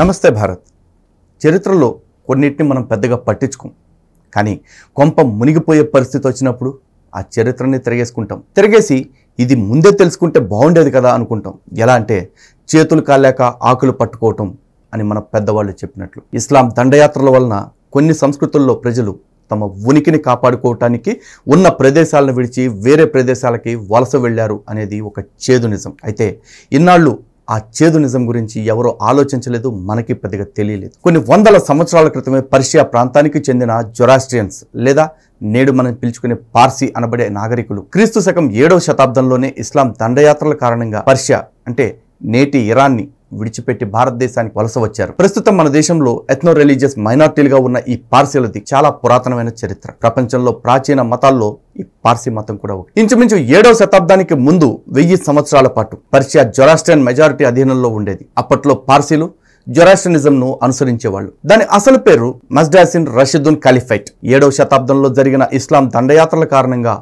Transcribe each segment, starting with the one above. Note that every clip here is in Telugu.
నమస్తే భారత్ చరిత్రలో కొన్నిటిని మనం పెద్దగా పట్టించుకోం కానీ కొంప మునిగిపోయే పరిస్థితి వచ్చినప్పుడు ఆ చరిత్రని తిరగేసుకుంటాం తిరగేసి ఇది ముందే తెలుసుకుంటే బాగుండేది కదా అనుకుంటాం ఎలా అంటే చేతులు కాలేక ఆకులు పట్టుకోవటం అని మన పెద్దవాళ్ళు చెప్పినట్లు ఇస్లాం దండయాత్రల వలన కొన్ని సంస్కృతుల్లో ప్రజలు తమ ఉనికిని కాపాడుకోవటానికి ఉన్న ప్రదేశాలను విడిచి వేరే ప్రదేశాలకి వలస వెళ్ళారు అనేది ఒక చేదు నిజం అయితే ఇన్నాళ్ళు ఆ చేదు నిజం గురించి ఎవరో ఆలోచించలేదు మనకి పెద్దగా తెలియలేదు కొన్ని వందల సంవత్సరాల క్రితమే పర్షియా ప్రాంతానికి చెందిన జొరాస్ట్రియన్స్ లేదా నేడు మనం పిలుచుకునే పార్సీ అనబడే నాగరికులు క్రీస్తు శకం ఏడవ శతాబ్దంలోనే ఇస్లాం దండయాత్రల కారణంగా పర్షియా అంటే నేటి ఇరాన్ని విడిచిపెట్టి భారతదేశానికి వలస వచ్చారు ప్రస్తుతం మన దేశంలో ఎథ్నో రిలీజియస్ మైనార్టీలుగా ఉన్న ఈ పార్సీలది చాలా పురాతనమైన చరిత్ర ప్రపంచంలో ప్రాచీన మతాల్లో ఈ పార్సీ మతం కూడా ఒకటి ఇంచుమించు ఏడవ శతాబ్దానికి ముందు వెయ్యి సంవత్సరాల పాటు పర్షియా జొరాస్ట్రియన్ మెజారిటీ అధీనంలో ఉండేది అప్పట్లో పార్సీలు ను అనుసరించేవాళ్ళు దాని అసలు పేరు మస్డాసిన్ రషీదున్ కలిఫైట్ ఏడవ శతాబ్దంలో జరిగిన ఇస్లాం దండయాత్రల కారణంగా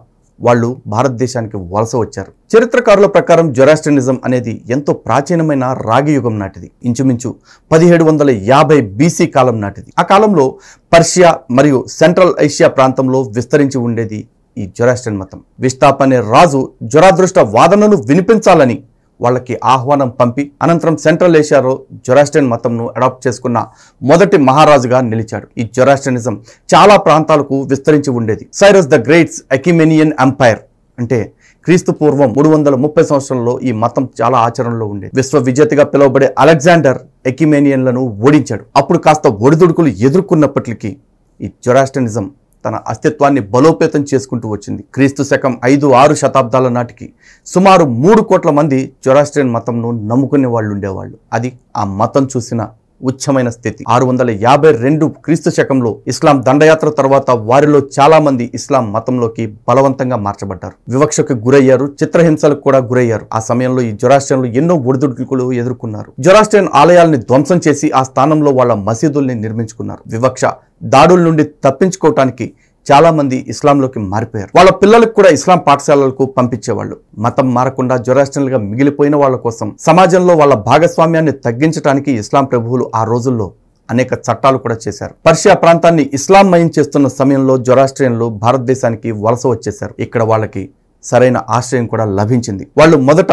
వాళ్ళు భారతదేశానికి వలస వచ్చారు చరిత్రకారుల ప్రకారం జొరాస్ట్రినిజం అనేది ఎంతో ప్రాచీనమైన రాగియుగం నాటిది ఇంచుమించు పదిహేడు వందల యాభై బీసీ కాలం నాటిది ఆ కాలంలో పర్షియా మరియు సెంట్రల్ ఏషియా ప్రాంతంలో విస్తరించి ఉండేది ఈ జొరాస్టన్ మతం విస్తాప్ అనే రాజు జొరాదృష్ట వాదనను వినిపించాలని వాళ్ళకి ఆహ్వానం పంపి అనంతరం సెంట్రల్ ఏషియాలో జొరాస్టియన్ మతంను అడాప్ట్ చేసుకున్న మొదటి మహారాజుగా నిలిచాడు ఈ జొరాస్టియనిజం చాలా ప్రాంతాలకు విస్తరించి ఉండేది Cyrus the Great's Achaemenian empire అంటే క్రీస్తు పూర్వం మూడు వందల ముప్పై సంవత్సరంలో ఈ మతం చాలా ఆచరణలో ఉండేది విశ్వ విజేతగా పిలువబడే అలెగ్జాండర్ ఎకిమేనియన్లను ఓడించాడు అప్పుడు కాస్త ఒడిదుడుకులు ఎదుర్కొన్నప్పటికీ ఈ జొరాస్టనిజం తన అస్తిత్వాన్ని బలోపేతం చేసుకుంటూ వచ్చింది క్రీస్తు శకం ఐదు ఆరు శతాబ్దాల నాటికి సుమారు మూడు కోట్ల మంది జొరాస్ట్రియన్ మతంను నమ్ముకునే వాళ్ళు ఉండేవాళ్ళు అది ఆ మతం చూసిన ఉచ్చమైన స్థితి ఆరు వందల యాభై రెండు క్రీస్తు శకంలో ఇస్లాం దండయాత్ర తర్వాత వారిలో చాలా మంది ఇస్లాం మతంలోకి బలవంతంగా మార్చబడ్డారు వివక్షకు గురయ్యారు చిత్రహింసలకు కూడా గురయ్యారు ఆ సమయంలో ఈ జొరాస్ట్రియన్లు ఎన్నో ఒడిదుడుకులు ఎదుర్కొన్నారు జొరాస్ట్రియన్ ఆలయాల్ని ధ్వంసం చేసి ఆ స్థానంలో వాళ్ళ మసీదుల్ని నిర్మించుకున్నారు వివక్ష దాడుల నుండి తప్పించుకోవటానికి చాలామంది ఇస్లాంలోకి మారిపోయారు వాళ్ళ పిల్లలకు కూడా ఇస్లాం పాఠశాలలకు పంపించేవాళ్ళు మతం మారకుండా జొరాస్టన్లుగా మిగిలిపోయిన వాళ్ళ కోసం సమాజంలో వాళ్ళ భాగస్వామ్యాన్ని తగ్గించడానికి ఇస్లాం ప్రభువులు ఆ రోజుల్లో అనేక చట్టాలు కూడా చేశారు పర్షియా ప్రాంతాన్ని ఇస్లాం మయం చేస్తున్న సమయంలో జొరాస్ట్రియన్లు భారతదేశానికి వలస వచ్చేశారు ఇక్కడ వాళ్ళకి సరైన ఆశ్రయం కూడా లభించింది వాళ్ళు మొదట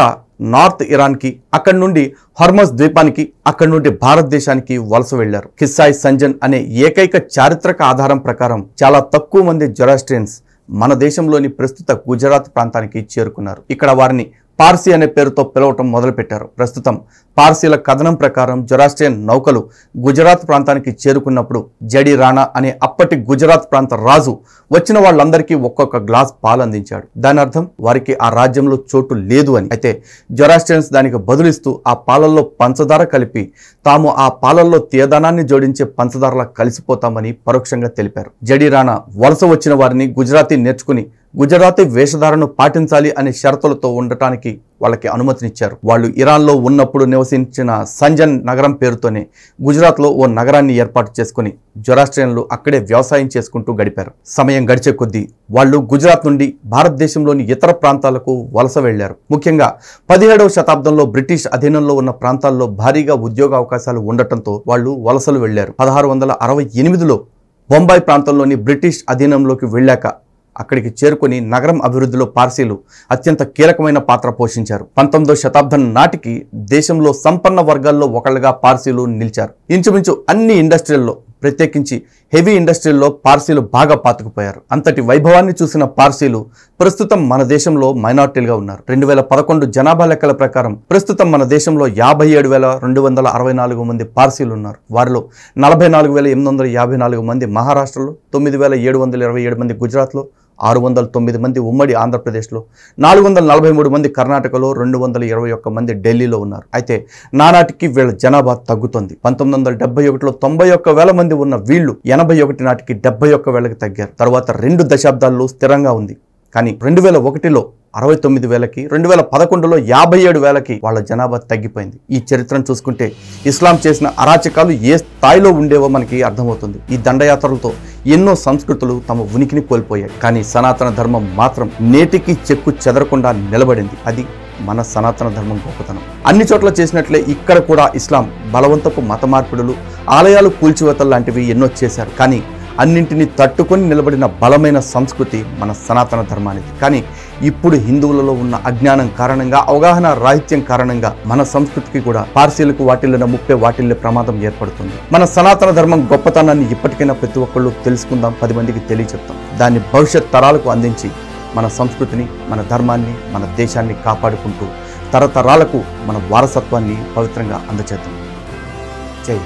నార్త్ ఇరాన్కి అక్కడి నుండి హర్మస్ ద్వీపానికి అక్కడి నుండి భారతదేశానికి వలస వెళ్లారు కిస్సాయి సంజన్ అనే ఏకైక చారిత్రక ఆధారం ప్రకారం చాలా తక్కువ మంది జొరాస్ట్రియన్స్ మన దేశంలోని ప్రస్తుత గుజరాత్ ప్రాంతానికి చేరుకున్నారు ఇక్కడ వారిని పార్సీ అనే పేరుతో పిలవటం మొదలుపెట్టారు ప్రస్తుతం పార్సీల కథనం ప్రకారం జొరాస్ట్రియన్ నౌకలు గుజరాత్ ప్రాంతానికి చేరుకున్నప్పుడు జడి రాణా అనే అప్పటి గుజరాత్ ప్రాంత రాజు వచ్చిన వాళ్ళందరికీ ఒక్కొక్క గ్లాస్ పాలు అందించాడు దాని అర్థం వారికి ఆ రాజ్యంలో చోటు లేదు అని అయితే జొరాస్ట్రియన్స్ దానికి బదులిస్తూ ఆ పాలల్లో పంచదార కలిపి తాము ఆ పాలల్లో తీయదనాన్ని జోడించే పంచదారలా కలిసిపోతామని పరోక్షంగా తెలిపారు జడి రాణా వలస వచ్చిన వారిని గుజరాతీ నేర్చుకుని గుజరాతీ వేషధారను పాటించాలి అనే షరతులతో ఉండటానికి వాళ్ళకి అనుమతినిచ్చారు వాళ్ళు ఇరాన్లో ఉన్నప్పుడు నివసించిన సంజన్ నగరం పేరుతోనే గుజరాత్లో ఓ నగరాన్ని ఏర్పాటు చేసుకుని జొరాస్ట్రియన్లు అక్కడే వ్యవసాయం చేసుకుంటూ గడిపారు సమయం గడిచే కొద్దీ వాళ్ళు గుజరాత్ నుండి భారతదేశంలోని ఇతర ప్రాంతాలకు వలస వెళ్లారు ముఖ్యంగా పదిహేడవ శతాబ్దంలో బ్రిటిష్ అధీనంలో ఉన్న ప్రాంతాల్లో భారీగా ఉద్యోగ అవకాశాలు ఉండటంతో వాళ్ళు వలసలు వెళ్లారు పదహారు వందల అరవై ఎనిమిదిలో బొంబాయి ప్రాంతంలోని బ్రిటిష్ అధీనంలోకి వెళ్ళాక అక్కడికి చేరుకుని నగరం అభివృద్ధిలో పార్సీలు అత్యంత కీలకమైన పాత్ర పోషించారు పంతొమ్మిదో శతాబ్దం నాటికి దేశంలో సంపన్న వర్గాల్లో ఒకళ్ళుగా పార్సీలు నిలిచారు ఇంచుమించు అన్ని ఇండస్ట్రీల్లో ప్రత్యేకించి హెవీ ఇండస్ట్రీల్లో పార్సీలు బాగా పాతుకుపోయారు అంతటి వైభవాన్ని చూసిన పార్సీలు ప్రస్తుతం మన దేశంలో మైనార్టీలుగా ఉన్నారు రెండు వేల పదకొండు జనాభా లెక్కల ప్రకారం ప్రస్తుతం మన దేశంలో యాభై ఏడు వేల రెండు వందల అరవై నాలుగు మంది పార్సీలు ఉన్నారు వారిలో నలభై నాలుగు వేల ఎనిమిది వందల యాభై నాలుగు మంది మహారాష్ట్రలో తొమ్మిది వేల ఏడు వందల ఇరవై ఏడు మంది గుజరాత్లో ఆరు వందల తొమ్మిది మంది ఉమ్మడి ఆంధ్రప్రదేశ్లో నాలుగు వందల నలభై మూడు మంది కర్ణాటకలో రెండు వందల ఇరవై ఒక్క మంది ఢిల్లీలో ఉన్నారు అయితే నానాటికి వీళ్ళ జనాభా తగ్గుతుంది పంతొమ్మిది వందల డెబ్బై ఒకటిలో తొంభై ఒక్క వేల మంది ఉన్న వీళ్ళు ఎనభై ఒకటి నాటికి డెబ్బై ఒక్క వేలకు తగ్గారు తర్వాత రెండు దశాబ్దాల్లో స్థిరంగా ఉంది కానీ రెండు వేల ఒకటిలో అరవై తొమ్మిది వేలకి రెండు వేల పదకొండులో యాభై ఏడు వేలకి వాళ్ళ జనాభా తగ్గిపోయింది ఈ చరిత్రను చూసుకుంటే ఇస్లాం చేసిన అరాచకాలు ఏ స్థాయిలో ఉండేవో మనకి అర్థమవుతుంది ఈ దండయాత్రలతో ఎన్నో సంస్కృతులు తమ ఉనికిని కోల్పోయాయి కానీ సనాతన ధర్మం మాత్రం నేటికి చెక్కు చెదరకుండా నిలబడింది అది మన సనాతన ధర్మం గొప్పతనం అన్ని చోట్ల చేసినట్లే ఇక్కడ కూడా ఇస్లాం బలవంతపు మత మార్పిడులు ఆలయాలు కూల్చివేతలు లాంటివి ఎన్నో చేశారు కానీ అన్నింటినీ తట్టుకొని నిలబడిన బలమైన సంస్కృతి మన సనాతన ధర్మానికి కానీ ఇప్పుడు హిందువులలో ఉన్న అజ్ఞానం కారణంగా అవగాహన రాహిత్యం కారణంగా మన సంస్కృతికి కూడా పార్సీలకు వాటిల్లిన ముప్పే వాటిల్లే ప్రమాదం ఏర్పడుతుంది మన సనాతన ధర్మం గొప్పతనాన్ని ఇప్పటికైనా ప్రతి ఒక్కళ్ళు తెలుసుకుందాం పది మందికి తెలియచెప్తాం దాన్ని భవిష్యత్ తరాలకు అందించి మన సంస్కృతిని మన ధర్మాన్ని మన దేశాన్ని కాపాడుకుంటూ తరతరాలకు మన వారసత్వాన్ని పవిత్రంగా అందచేద్దాం జై